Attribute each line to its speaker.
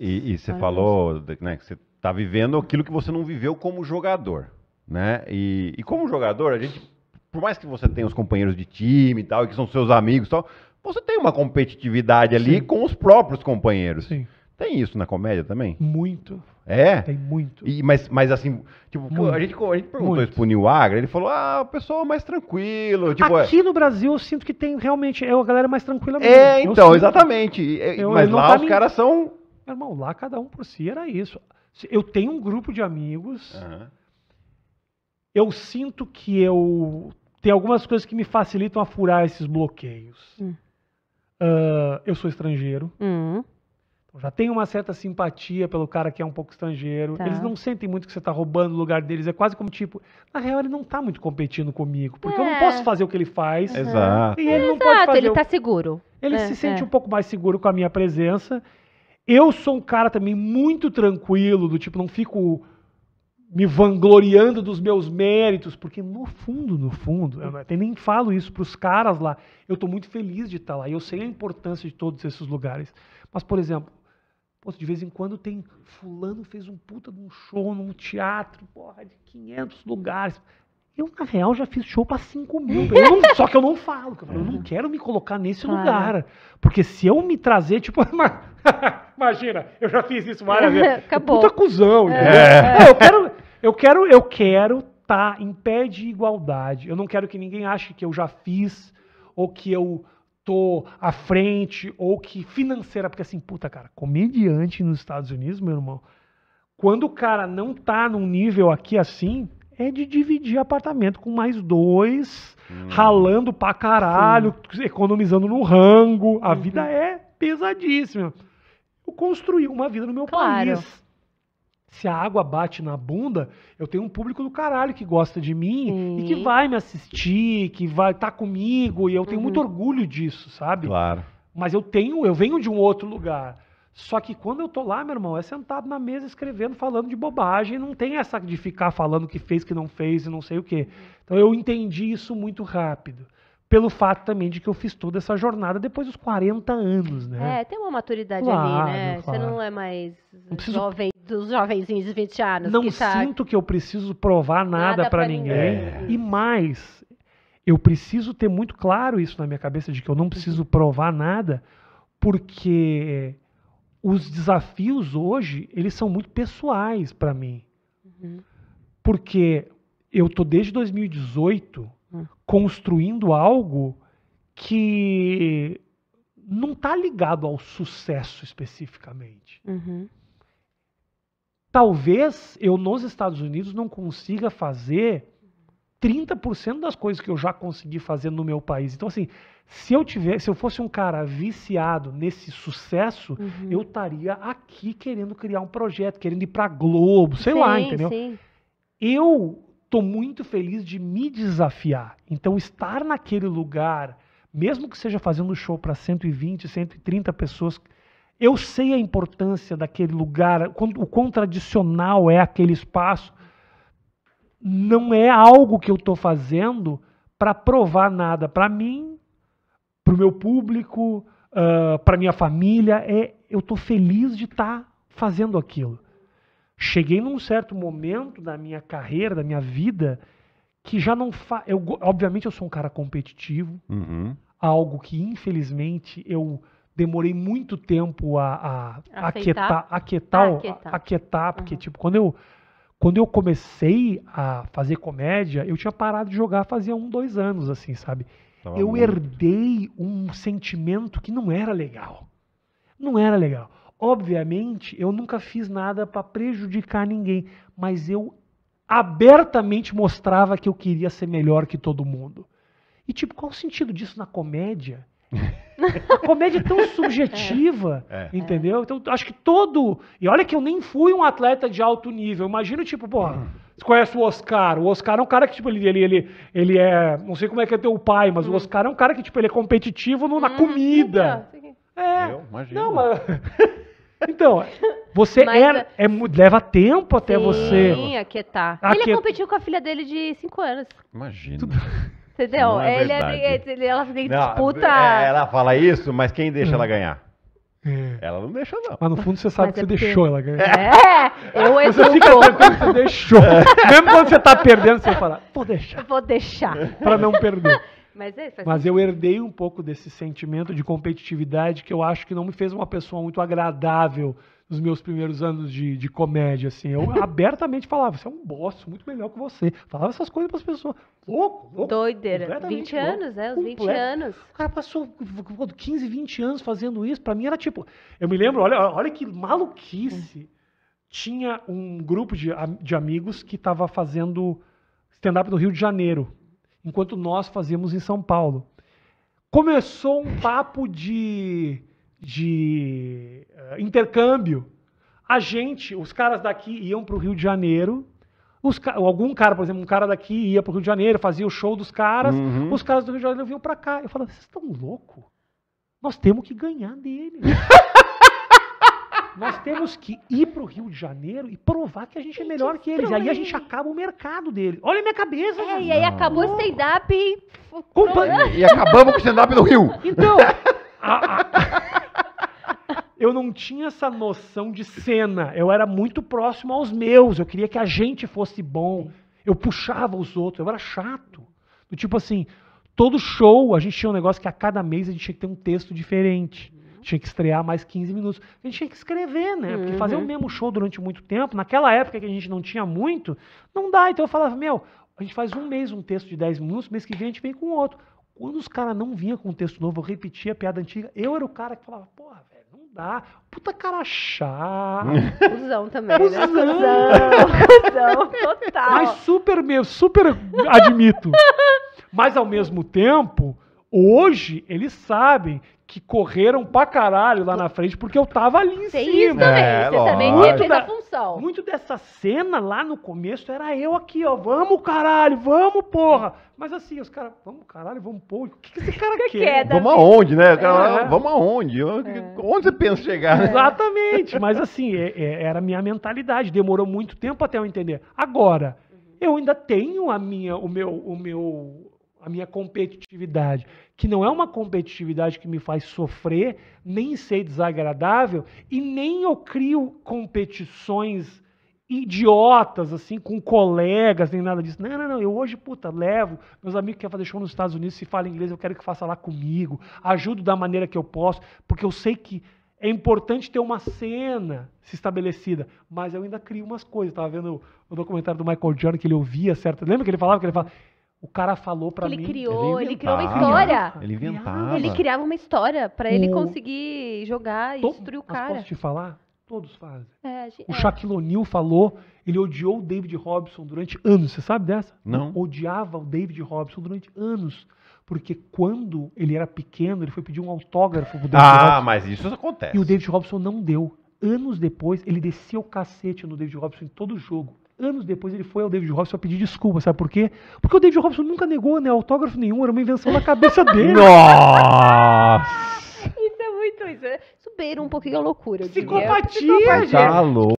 Speaker 1: E, e você Ai, falou né, que você está vivendo aquilo que você não viveu como jogador, né? E, e, como jogador, a gente, por mais que você tenha os companheiros de time e tal, que são seus amigos e tal, você tem uma competitividade ali Sim. com os próprios companheiros. Sim. Tem isso na comédia também? Muito. É? Tem muito. E, mas, mas assim, tipo, muito. a gente, a gente perguntou muito. isso pro Nil Agra, ele falou, ah, o pessoal é mais tranquilo. Tipo, é Aqui no Brasil eu sinto que tem realmente, é a galera mais tranquila é, mesmo. É, então, exatamente. Eu, mas lá tá os me... caras são meu irmão, lá cada um por si era isso. Eu tenho um grupo de amigos. Uhum. Eu sinto que eu tem algumas coisas que me facilitam a furar esses bloqueios. Uhum. Uh, eu sou estrangeiro. Uhum. Já tenho uma certa simpatia pelo cara que é um pouco estrangeiro. Tá. Eles não sentem muito que você está roubando o lugar deles. É quase como tipo, na real ele não está muito competindo comigo, porque é. eu não é. posso fazer o que ele faz. Exato. E ele não Exato, pode fazer. Ele está seguro. Ele é, se sente é. um pouco mais seguro com a minha presença. Eu sou um cara também muito tranquilo, do tipo, não fico me vangloriando dos meus méritos, porque no fundo, no fundo, eu até nem falo isso para os caras lá. Eu estou muito feliz de estar tá lá e eu sei a importância de todos esses lugares. Mas, por exemplo, de vez em quando tem fulano fez um puta de um show num teatro, porra, de 500 lugares. Eu, na real, já fiz show para 5 mil. Não, só que eu não falo. Eu, falo, eu não uhum. quero me colocar nesse claro. lugar. Porque se eu me trazer, tipo, Imagina, eu já fiz isso várias vezes. Acabou. Puta cuzão, é. É. é. eu quero, eu quero, eu quero tá em pé de igualdade. Eu não quero que ninguém ache que eu já fiz ou que eu tô à frente ou que financeira, porque assim, puta cara, comediante nos Estados Unidos, meu irmão, quando o cara não tá num nível aqui assim, é de dividir apartamento com mais dois, hum. ralando pra caralho, Sim. economizando no rango. A uhum. vida é pesadíssima construir uma vida no meu claro. país. Se a água bate na bunda, eu tenho um público do caralho que gosta de mim Sim. e que vai me assistir, que vai estar tá comigo, e eu tenho uhum. muito orgulho disso, sabe? Claro. Mas eu tenho, eu venho de um outro lugar. Só que quando eu tô lá, meu irmão, é sentado na mesa escrevendo, falando de bobagem, não tem essa de ficar falando que fez, que não fez e não sei o quê. Então eu entendi isso muito rápido pelo fato também de que eu fiz toda essa jornada depois dos 40 anos, né? É, tem uma maturidade claro, ali, né? Claro. Você não é mais
Speaker 2: não preciso... jovem
Speaker 1: dos jovenzinhos de 20 anos. Não que tá sinto que eu preciso provar nada, nada para ninguém. É. E mais, eu preciso ter muito claro isso na minha cabeça de que eu não preciso uhum. provar nada, porque os desafios hoje, eles são muito pessoais para mim. Uhum. Porque eu tô desde 2018 construindo algo que não está ligado ao sucesso especificamente. Uhum. Talvez eu nos Estados Unidos não consiga fazer 30% das coisas que eu já consegui fazer no meu país. Então, assim, se eu tivesse se eu fosse um cara viciado nesse sucesso, uhum. eu estaria aqui querendo criar um projeto, querendo ir para Globo, sei sim, lá, entendeu? Sim. Eu estou muito feliz de me desafiar. Então, estar naquele lugar, mesmo que seja fazendo show para 120, 130 pessoas, eu sei a importância daquele lugar, o quão tradicional é aquele espaço. Não é algo que eu estou fazendo para provar nada para mim, para o meu público, uh, ah, para minha família. É, eu estou feliz de estar tá fazendo aquilo. Cheguei num certo momento da minha carreira, da minha vida, que já não fa... eu Obviamente eu sou um cara competitivo, uhum. algo que infelizmente eu demorei muito tempo a, a aquietar, aquietar, aquietar. aquietar porque uhum. tipo, quando eu, quando eu comecei a fazer comédia, eu tinha parado de jogar fazia um, dois anos, assim, sabe? Tava eu muito. herdei um sentimento que não era legal. Não era legal. Obviamente, eu nunca fiz nada para prejudicar ninguém, mas eu abertamente mostrava que eu queria ser melhor que todo mundo. E, tipo, qual o sentido disso na comédia? a comédia é tão subjetiva, é. é. entendeu? Então, acho que todo. E olha que eu nem fui um atleta de alto nível. Imagina, tipo, pô você conhece o Oscar. O Oscar é um cara que, tipo, ele, ele, ele, ele é. Não sei como é que é teu pai, mas hum. o uhum. Oscar é um cara que, tipo, ele é competitivo no, na uhum. comida. é, é. Eu, imagino. Não, mas. Então, você Mas, era, é, leva tempo até sim, você. Sim, tá. aquietar. Ele é competiu com a filha dele de 5 anos. Imagina. Tudo... Entendeu? É ele, é ele, ela tem disputa. É, ela fala isso, mas quem deixa hum. ela ganhar? Ela não deixa, não. Mas no fundo você sabe mas que você deixou ela ganhar. É, eu entro Você fica um que você deixou. Mesmo quando você tá perdendo, você fala, vou deixar. Vou deixar. Pra não perder. Mas, é, Mas eu herdei um pouco desse sentimento de competitividade que eu acho que não me fez uma pessoa muito agradável nos meus primeiros anos de, de comédia, assim. Eu abertamente falava, você é um boss, muito melhor que você. Falava essas coisas para as pessoas. Louco, louco. Doideira. 20 louco, anos, né? os 20 anos. O cara passou 15, 20 anos fazendo isso. Para mim era tipo... Eu me lembro, olha, olha que maluquice. Tinha um grupo de, de amigos que estava fazendo stand-up no Rio de Janeiro enquanto nós fazíamos em São Paulo. Começou um papo de, de uh, intercâmbio. A gente, os caras daqui iam para o Rio de Janeiro. Os, algum cara, por exemplo, um cara daqui ia para o Rio de Janeiro, fazia o show dos caras. Uhum. Os caras do Rio de Janeiro vinham para cá. Eu falava, vocês estão loucos? Nós temos que ganhar deles. Nós temos que ir para o Rio de Janeiro e provar que a gente é melhor que eles. E aí a gente acaba o mercado dele. Olha a minha cabeça. É, e aí não. acabou o stand-up e... E, e acabamos com o stand-up no Rio. Então... a, a... eu não tinha essa noção de cena. Eu era muito próximo aos meus. Eu queria que a gente fosse bom. Eu puxava os outros. Eu era chato. Do tipo assim, todo show a gente tinha um negócio que a cada mês a gente tinha que ter um texto diferente tinha que estrear mais 15 minutos. A gente tinha que escrever, né? Porque uhum. fazer o mesmo show durante muito tempo, naquela época que a gente não tinha muito, não dá. Então eu falava, meu, a gente faz um mês um texto de 10 minutos, mês que vem a gente vem com outro. Quando os caras não vinham com um texto novo, eu repetia a piada antiga. Eu era o cara que falava, porra, velho, não dá. Puta cara chato. Usão também. Né? Usão. Usão, total. Mas super mesmo, super admito. Mas ao mesmo tempo, Hoje eles sabem que correram pra caralho lá na frente porque eu tava ali em Tem cima. Isso também, é, você também muito da, função. Muito dessa cena lá no começo era eu aqui, ó, vamos caralho, vamos porra. Mas assim, os caras, vamos caralho, vamos porra. O que, que esse cara que quer? quer vamos né? aonde, né? é. Então, vamos aonde? É. Onde você pensa chegar? É. Exatamente, mas assim, é, é, era a minha mentalidade, demorou muito tempo até eu entender. Agora, uhum. eu ainda tenho a minha, o meu, o meu a minha competitividade, que não é uma competitividade que me faz sofrer, nem ser desagradável, e nem eu crio competições idiotas, assim, com colegas, nem nada disso. Não, não, não, eu hoje, puta, levo, meus amigos que querem fazer show nos Estados Unidos, se fala inglês, eu quero que faça lá comigo, ajudo da maneira que eu posso, porque eu sei que é importante ter uma cena se estabelecida, mas eu ainda crio umas coisas. Estava vendo o documentário do Michael Jordan que ele ouvia certo. Lembra que ele falava que ele falava, o cara falou para mim. Criou, ele, ele criou, ele, criou uma história. Ele inventava. Ele criava uma história para ele conseguir jogar e destruir o cara. Mas posso te falar? Todos fazem. É, o é. Shaquille O'Neal falou, ele odiou o David Robson durante anos. Você sabe dessa? Não. Ele odiava o David Robson durante anos. Porque quando ele era pequeno, ele foi pedir um autógrafo pro David ah, Robson. Ah, mas isso acontece. E o David Robson não deu. Anos depois, ele descia o cacete no David Robson em todo jogo. Anos depois ele foi ao David Robson pedir desculpa, sabe por quê? Porque o David Robson nunca negou né, autógrafo nenhum, era uma invenção da cabeça dele. Nossa! isso é muito isso. É, beira um pouquinho a loucura. Psicopatia, gente. Tá louco.